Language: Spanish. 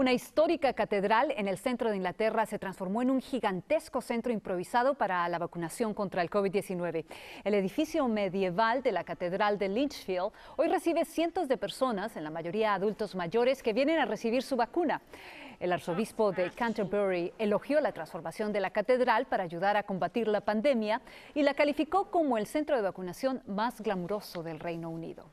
Una histórica catedral en el centro de Inglaterra se transformó en un gigantesco centro improvisado para la vacunación contra el COVID-19. El edificio medieval de la Catedral de Lynchfield hoy recibe cientos de personas, en la mayoría adultos mayores, que vienen a recibir su vacuna. El arzobispo de Canterbury elogió la transformación de la catedral para ayudar a combatir la pandemia y la calificó como el centro de vacunación más glamuroso del Reino Unido.